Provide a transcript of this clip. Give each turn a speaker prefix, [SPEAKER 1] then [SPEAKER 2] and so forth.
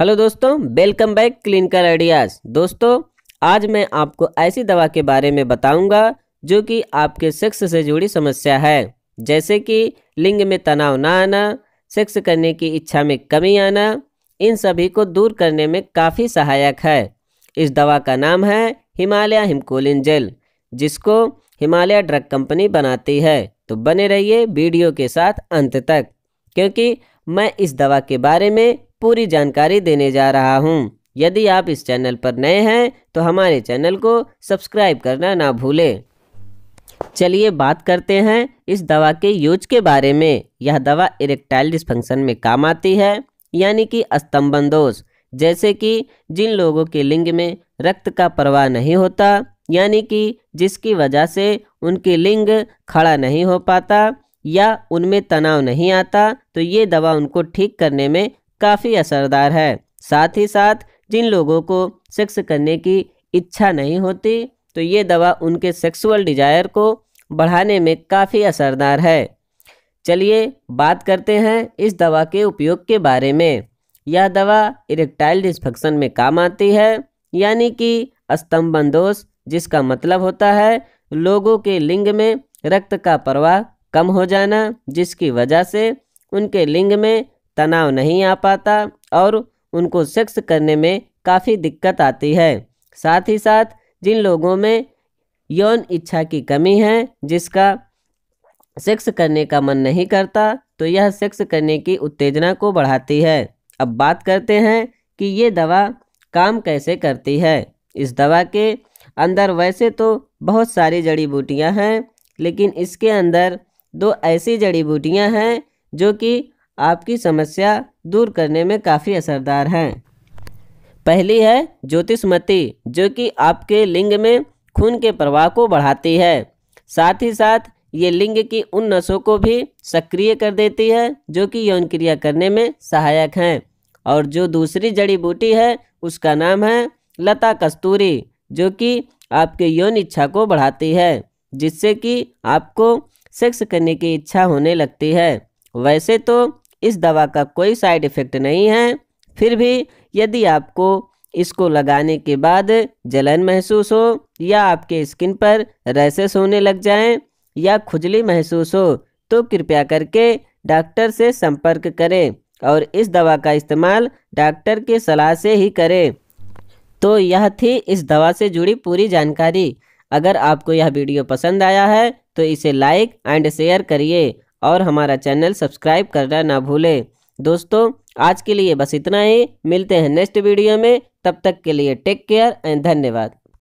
[SPEAKER 1] hello दोस्तों welcome back clinical ideas दोस्तों आज मैं आपको ऐसी दवा के बारे में बताऊंगा जो कि आपके सेक्स से जुड़ी समस्या है जैसे कि लिंग में तनाव ना आना सेक्स करने की इच्छा में कमी आना इन सभी को दूर करने में काफ़ी सहायक है इस दवा का नाम है हिमालय हिमकोलिन जेल जिसको हिमालय ड्रग कंपनी बनाती है तो बने रहिए वीडियो के साथ अंत तक क्योंकि मैं इस दवा के बारे में पूरी जानकारी देने जा रहा हूँ यदि आप इस चैनल पर नए हैं तो हमारे चैनल को सब्सक्राइब करना ना भूलें चलिए बात करते हैं इस दवा के यूज के बारे में यह दवा इरेक्टाइल डिस्फंक्शन में काम आती है यानी कि अस्तंभन दोष जैसे कि जिन लोगों के लिंग में रक्त का प्रवाह नहीं होता यानी कि जिसकी वजह से उनके लिंग खड़ा नहीं हो पाता या उनमें तनाव नहीं आता तो ये दवा उनको ठीक करने में काफ़ी असरदार है साथ ही साथ जिन लोगों को सेक्स करने की इच्छा नहीं होती तो ये दवा उनके सेक्सुअल डिजायर को बढ़ाने में काफ़ी असरदार है चलिए बात करते हैं इस दवा के उपयोग के बारे में यह दवा इरेक्टाइल डिस्फंक्शन में काम आती है यानी कि स्तंभन दोष जिसका मतलब होता है लोगों के लिंग में रक्त का प्रवाह कम हो जाना जिसकी वजह से उनके लिंग में तनाव नहीं आ पाता और उनको सेक्स करने में काफ़ी दिक्कत आती है साथ ही साथ जिन लोगों में यौन इच्छा की कमी है जिसका सेक्स करने का मन नहीं करता तो यह सेक्स करने की उत्तेजना को बढ़ाती है अब बात करते हैं कि ये दवा काम कैसे करती है इस दवा के अंदर वैसे तो बहुत सारी जड़ी बूटियां हैं लेकिन इसके अंदर दो ऐसी जड़ी बूटियां हैं जो कि आपकी समस्या दूर करने में काफ़ी असरदार हैं पहली है ज्योतिषमती जो कि आपके लिंग में खून के प्रवाह को बढ़ाती है साथ ही साथ ये लिंग की उन नसों को भी सक्रिय कर देती है जो कि यौन क्रिया करने में सहायक हैं और जो दूसरी जड़ी बूटी है उसका नाम है लता कस्तूरी जो कि आपके यौन इच्छा को बढ़ाती है जिससे कि आपको सेक्स करने की इच्छा होने लगती है वैसे तो इस दवा का कोई साइड इफ़ेक्ट नहीं है फिर भी यदि आपको इसको लगाने के बाद जलन महसूस हो या आपके स्किन पर रैसेस होने लग जाएं या खुजली महसूस हो तो कृपया करके डॉक्टर से संपर्क करें और इस दवा का इस्तेमाल डॉक्टर के सलाह से ही करें तो यह थी इस दवा से जुड़ी पूरी जानकारी अगर आपको यह वीडियो पसंद आया है तो इसे लाइक एंड शेयर करिए और हमारा चैनल सब्सक्राइब करना ना भूलें दोस्तों आज के लिए बस इतना ही मिलते हैं नेक्स्ट वीडियो में तब तक के लिए टेक केयर एंड धन्यवाद